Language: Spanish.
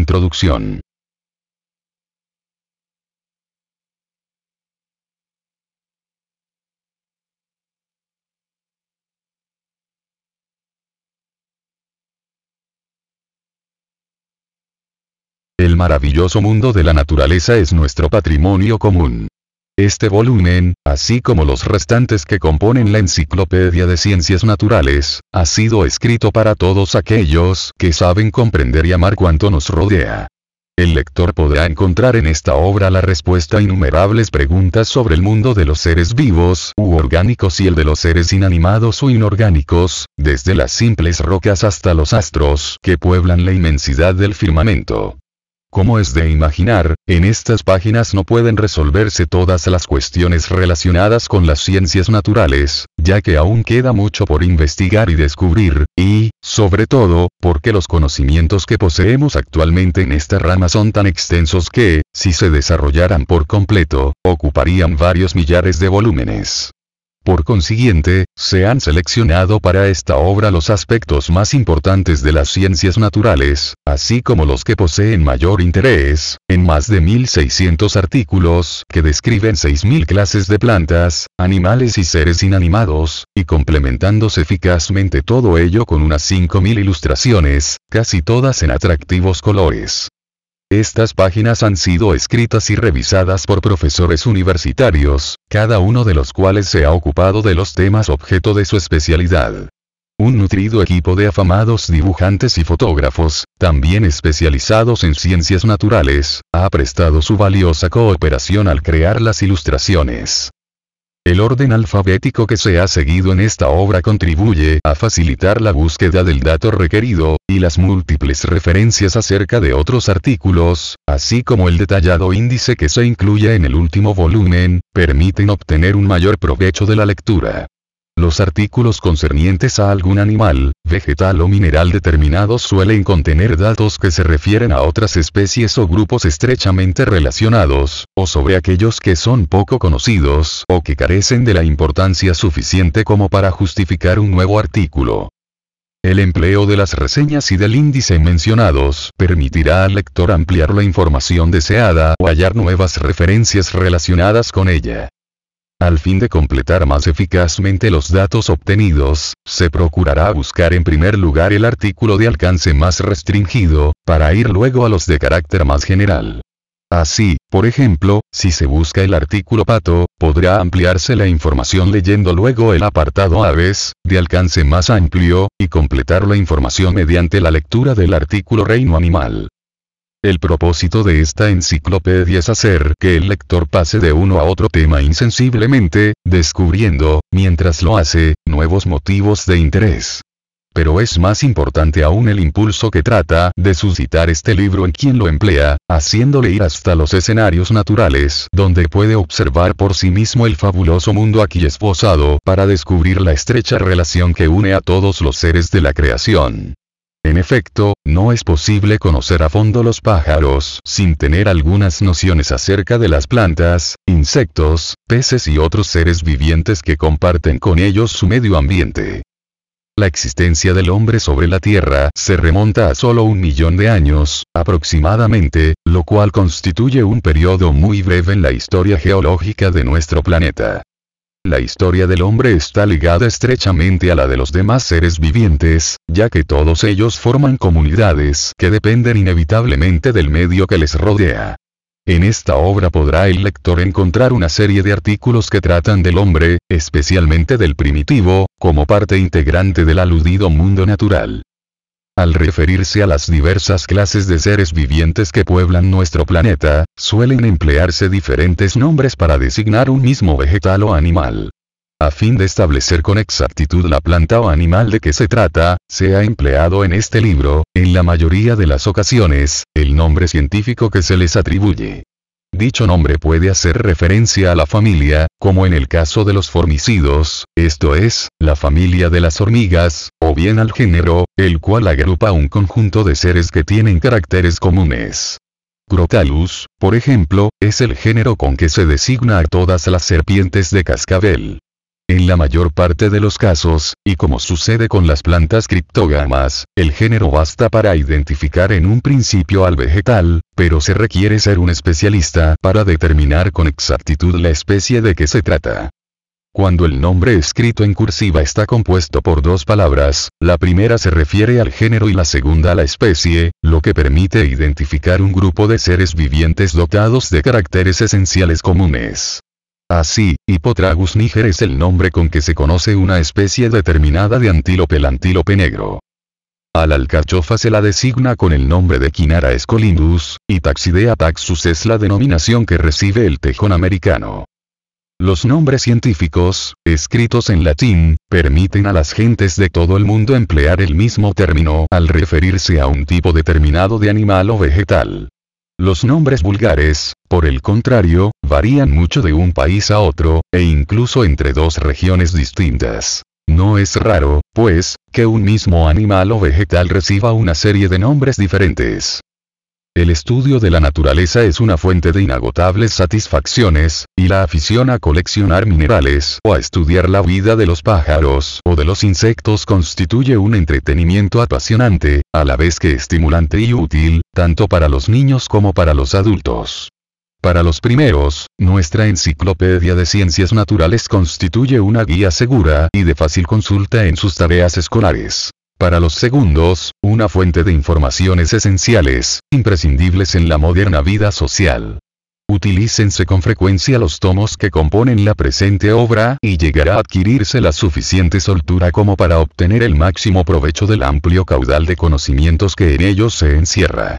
Introducción. El maravilloso mundo de la naturaleza es nuestro patrimonio común. Este volumen, así como los restantes que componen la Enciclopedia de Ciencias Naturales, ha sido escrito para todos aquellos que saben comprender y amar cuanto nos rodea. El lector podrá encontrar en esta obra la respuesta a innumerables preguntas sobre el mundo de los seres vivos u orgánicos y el de los seres inanimados u inorgánicos, desde las simples rocas hasta los astros que pueblan la inmensidad del firmamento. Como es de imaginar, en estas páginas no pueden resolverse todas las cuestiones relacionadas con las ciencias naturales, ya que aún queda mucho por investigar y descubrir, y, sobre todo, porque los conocimientos que poseemos actualmente en esta rama son tan extensos que, si se desarrollaran por completo, ocuparían varios millares de volúmenes. Por consiguiente, se han seleccionado para esta obra los aspectos más importantes de las ciencias naturales, así como los que poseen mayor interés, en más de 1600 artículos que describen 6000 clases de plantas, animales y seres inanimados, y complementándose eficazmente todo ello con unas 5000 ilustraciones, casi todas en atractivos colores. Estas páginas han sido escritas y revisadas por profesores universitarios, cada uno de los cuales se ha ocupado de los temas objeto de su especialidad. Un nutrido equipo de afamados dibujantes y fotógrafos, también especializados en ciencias naturales, ha prestado su valiosa cooperación al crear las ilustraciones. El orden alfabético que se ha seguido en esta obra contribuye a facilitar la búsqueda del dato requerido, y las múltiples referencias acerca de otros artículos, así como el detallado índice que se incluye en el último volumen, permiten obtener un mayor provecho de la lectura. Los artículos concernientes a algún animal, vegetal o mineral determinado suelen contener datos que se refieren a otras especies o grupos estrechamente relacionados, o sobre aquellos que son poco conocidos o que carecen de la importancia suficiente como para justificar un nuevo artículo. El empleo de las reseñas y del índice mencionados permitirá al lector ampliar la información deseada o hallar nuevas referencias relacionadas con ella. Al fin de completar más eficazmente los datos obtenidos, se procurará buscar en primer lugar el artículo de alcance más restringido, para ir luego a los de carácter más general. Así, por ejemplo, si se busca el artículo pato, podrá ampliarse la información leyendo luego el apartado aves, de alcance más amplio, y completar la información mediante la lectura del artículo reino animal. El propósito de esta enciclopedia es hacer que el lector pase de uno a otro tema insensiblemente, descubriendo, mientras lo hace, nuevos motivos de interés. Pero es más importante aún el impulso que trata de suscitar este libro en quien lo emplea, haciéndole ir hasta los escenarios naturales donde puede observar por sí mismo el fabuloso mundo aquí esbozado para descubrir la estrecha relación que une a todos los seres de la creación. En efecto, no es posible conocer a fondo los pájaros sin tener algunas nociones acerca de las plantas, insectos, peces y otros seres vivientes que comparten con ellos su medio ambiente. La existencia del hombre sobre la Tierra se remonta a solo un millón de años, aproximadamente, lo cual constituye un periodo muy breve en la historia geológica de nuestro planeta. La historia del hombre está ligada estrechamente a la de los demás seres vivientes, ya que todos ellos forman comunidades que dependen inevitablemente del medio que les rodea. En esta obra podrá el lector encontrar una serie de artículos que tratan del hombre, especialmente del primitivo, como parte integrante del aludido mundo natural. Al referirse a las diversas clases de seres vivientes que pueblan nuestro planeta, suelen emplearse diferentes nombres para designar un mismo vegetal o animal. A fin de establecer con exactitud la planta o animal de que se trata, se ha empleado en este libro, en la mayoría de las ocasiones, el nombre científico que se les atribuye. Dicho nombre puede hacer referencia a la familia, como en el caso de los formicidos, esto es, la familia de las hormigas, o bien al género, el cual agrupa un conjunto de seres que tienen caracteres comunes. Crotalus, por ejemplo, es el género con que se designa a todas las serpientes de cascabel. En la mayor parte de los casos, y como sucede con las plantas criptógamas, el género basta para identificar en un principio al vegetal, pero se requiere ser un especialista para determinar con exactitud la especie de que se trata. Cuando el nombre escrito en cursiva está compuesto por dos palabras, la primera se refiere al género y la segunda a la especie, lo que permite identificar un grupo de seres vivientes dotados de caracteres esenciales comunes. Así, ah, Hipotragus niger es el nombre con que se conoce una especie determinada de antílope el antílope negro. Al alcachofa se la designa con el nombre de Quinara escolindus, y Taxidea taxus es la denominación que recibe el tejón americano. Los nombres científicos, escritos en latín, permiten a las gentes de todo el mundo emplear el mismo término al referirse a un tipo determinado de animal o vegetal. Los nombres vulgares, por el contrario, varían mucho de un país a otro, e incluso entre dos regiones distintas. No es raro, pues, que un mismo animal o vegetal reciba una serie de nombres diferentes. El estudio de la naturaleza es una fuente de inagotables satisfacciones, y la afición a coleccionar minerales o a estudiar la vida de los pájaros o de los insectos constituye un entretenimiento apasionante, a la vez que estimulante y útil, tanto para los niños como para los adultos. Para los primeros, nuestra enciclopedia de ciencias naturales constituye una guía segura y de fácil consulta en sus tareas escolares. Para los segundos, una fuente de informaciones esenciales, imprescindibles en la moderna vida social. Utilícense con frecuencia los tomos que componen la presente obra y llegará a adquirirse la suficiente soltura como para obtener el máximo provecho del amplio caudal de conocimientos que en ellos se encierra.